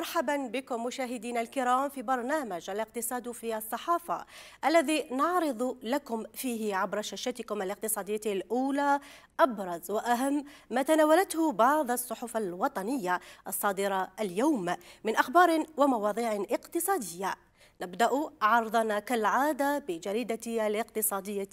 مرحبا بكم مشاهدينا الكرام في برنامج الاقتصاد في الصحافة الذي نعرض لكم فيه عبر شاشتكم الاقتصادية الأولى أبرز وأهم ما تناولته بعض الصحف الوطنية الصادرة اليوم من أخبار ومواضيع اقتصادية نبدأ عرضنا كالعادة بجريدة الاقتصادية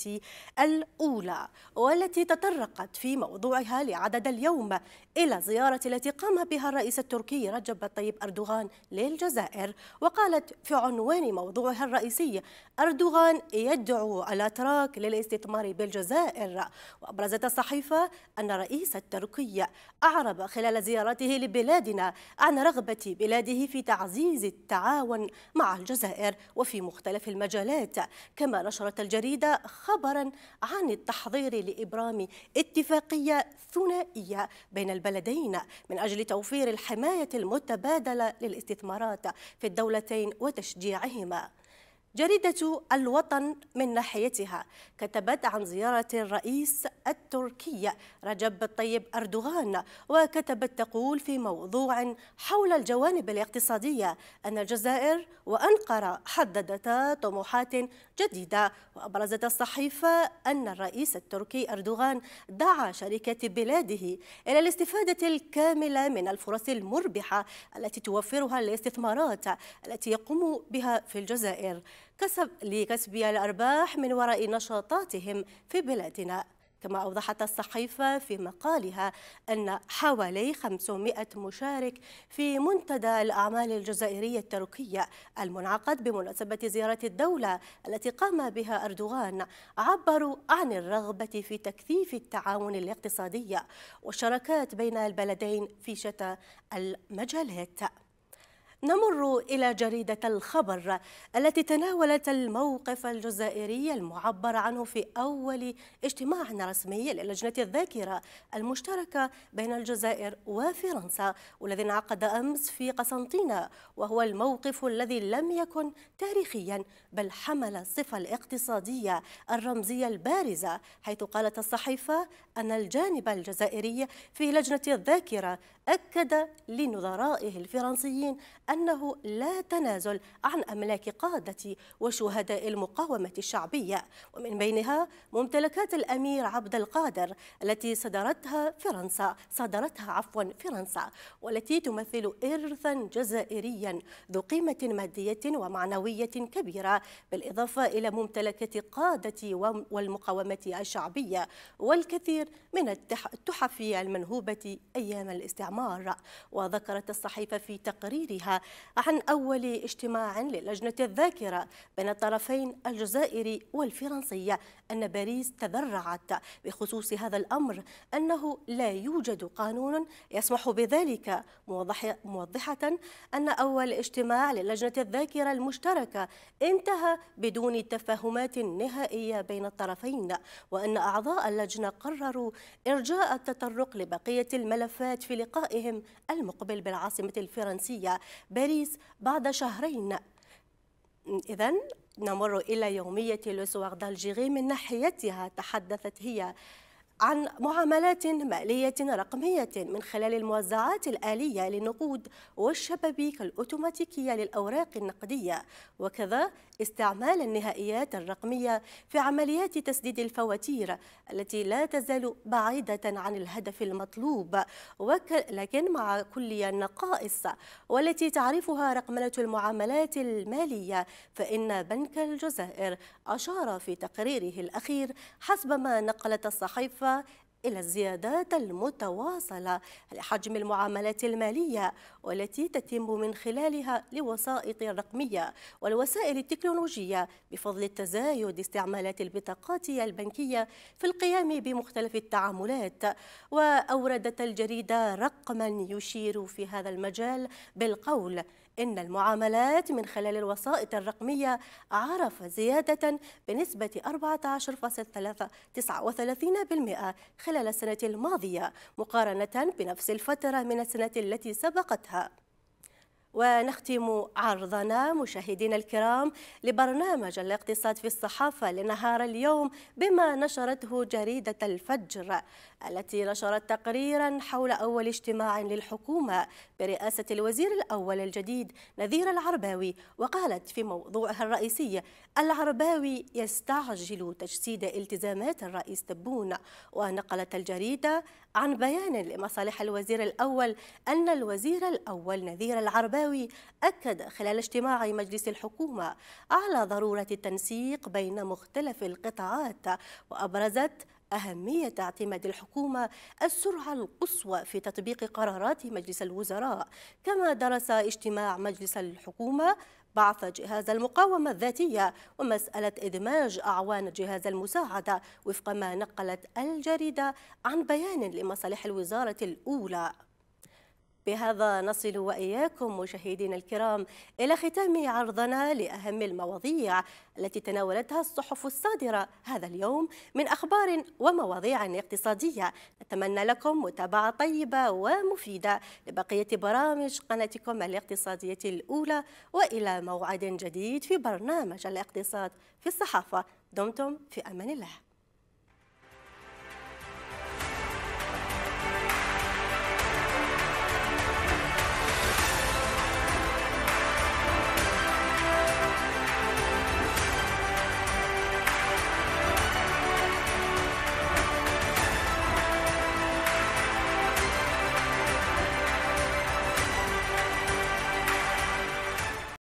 الأولى والتي تطرقت في موضوعها لعدد اليوم إلى زيارة التي قام بها الرئيس التركي رجب طيب أردوغان للجزائر وقالت في عنوان موضوعها الرئيسي أردوغان يدعو الأتراك للاستثمار بالجزائر وأبرزت الصحيفة أن الرئيس التركي أعرب خلال زيارته لبلادنا عن رغبة بلاده في تعزيز التعاون مع الجزائر الجزائر وفي مختلف المجالات كما نشرت الجريدة خبرا عن التحضير لإبرام اتفاقية ثنائية بين البلدين من أجل توفير الحماية المتبادلة للاستثمارات في الدولتين وتشجيعهما جريدة الوطن من ناحيتها كتبت عن زيارة الرئيس التركي رجب الطيب أردوغان وكتبت تقول في موضوع حول الجوانب الاقتصادية أن الجزائر وأنقرة حددتا طموحات جديدة وأبرزت الصحيفة أن الرئيس التركي أردوغان دعا شركة بلاده إلى الاستفادة الكاملة من الفرص المربحة التي توفرها الاستثمارات التي يقوم بها في الجزائر كسب لكسب الأرباح من وراء نشاطاتهم في بلادنا كما أوضحت الصحيفة في مقالها أن حوالي 500 مشارك في منتدى الأعمال الجزائرية التركية المنعقد بمناسبة زيارة الدولة التي قام بها أردوغان عبروا عن الرغبة في تكثيف التعاون الاقتصادي والشراكات بين البلدين في شتى المجالات نمر إلى جريدة الخبر التي تناولت الموقف الجزائري المعبر عنه في أول اجتماع رسمي للجنة الذاكرة المشتركة بين الجزائر وفرنسا والذي انعقد أمس في قسنطينة وهو الموقف الذي لم يكن تاريخيا بل حمل الصفة الاقتصادية الرمزية البارزة حيث قالت الصحيفة أن الجانب الجزائري في لجنة الذاكرة أكد لنظرائه الفرنسيين أنه لا تنازل عن أملاك قادة وشهداء المقاومة الشعبية ومن بينها ممتلكات الأمير عبد القادر التي صدرتها فرنسا صدرتها عفوا فرنسا والتي تمثل إرثا جزائريا ذو قيمة مادية ومعنوية كبيرة بالإضافة إلى ممتلكات قادة والمقاومة الشعبية والكثير من التحف المنهوبة أيام الاستعمار وذكرت الصحيفة في تقريرها عن أول اجتماع للجنة الذاكرة بين الطرفين الجزائري والفرنسي أن باريس تذرعت بخصوص هذا الأمر أنه لا يوجد قانون يسمح بذلك موضحة أن أول اجتماع للجنة الذاكرة المشتركة انتهى بدون تفاهمات نهائية بين الطرفين وأن أعضاء اللجنة قرروا إرجاء التطرق لبقية الملفات في لقائهم المقبل بالعاصمة الفرنسية باريس بعد شهرين إذا نمر إلى يومية لوسوار دالجيري من ناحيتها تحدثت هي عن معاملات مالية رقمية من خلال الموزعات الآلية للنقود والشبابيك الأوتوماتيكية للأوراق النقدية وكذا استعمال النهائيات الرقمية في عمليات تسديد الفواتير التي لا تزال بعيدة عن الهدف المطلوب لكن مع كل النقائص والتي تعرفها رقمنة المعاملات المالية فإن بنك الجزائر أشار في تقريره الأخير حسب ما نقلت الصحيفة بالإضافة إلى الزيادات المتواصلة لحجم المعاملات المالية والتي تتم من خلالها لوسائط الرقمية والوسائل التكنولوجية بفضل تزايد استعمالات البطاقات البنكية في القيام بمختلف التعاملات وأوردت الجريدة رقما يشير في هذا المجال بالقول إن المعاملات من خلال الوسائط الرقمية عرف زيادة بنسبة 14.39% خلال السنة الماضية مقارنة بنفس الفترة من السنة التي سبقتها ونختم عرضنا مشاهدينا الكرام لبرنامج الاقتصاد في الصحافة لنهار اليوم بما نشرته جريدة الفجر التي نشرت تقريرا حول أول اجتماع للحكومة برئاسة الوزير الأول الجديد نذير العرباوي وقالت في موضوعها الرئيسي العرباوي يستعجل تجسيد التزامات الرئيس تبون ونقلت الجريدة عن بيان لمصالح الوزير الأول أن الوزير الأول نذير العرباوي الحوثوي أكد خلال اجتماع مجلس الحكومة على ضرورة التنسيق بين مختلف القطاعات وأبرزت أهمية اعتماد الحكومة السرعة القصوى في تطبيق قرارات مجلس الوزراء كما درس اجتماع مجلس الحكومة بعث جهاز المقاومة الذاتية ومسألة إدماج أعوان جهاز المساعدة وفق ما نقلت الجريدة عن بيان لمصالح الوزارة الأولى بهذا نصل وإياكم مشاهدينا الكرام إلى ختام عرضنا لأهم المواضيع التي تناولتها الصحف الصادرة هذا اليوم من أخبار ومواضيع اقتصادية نتمنى لكم متابعة طيبة ومفيدة لبقية برامج قناتكم الاقتصادية الأولى وإلى موعد جديد في برنامج الاقتصاد في الصحافة دمتم في أمان الله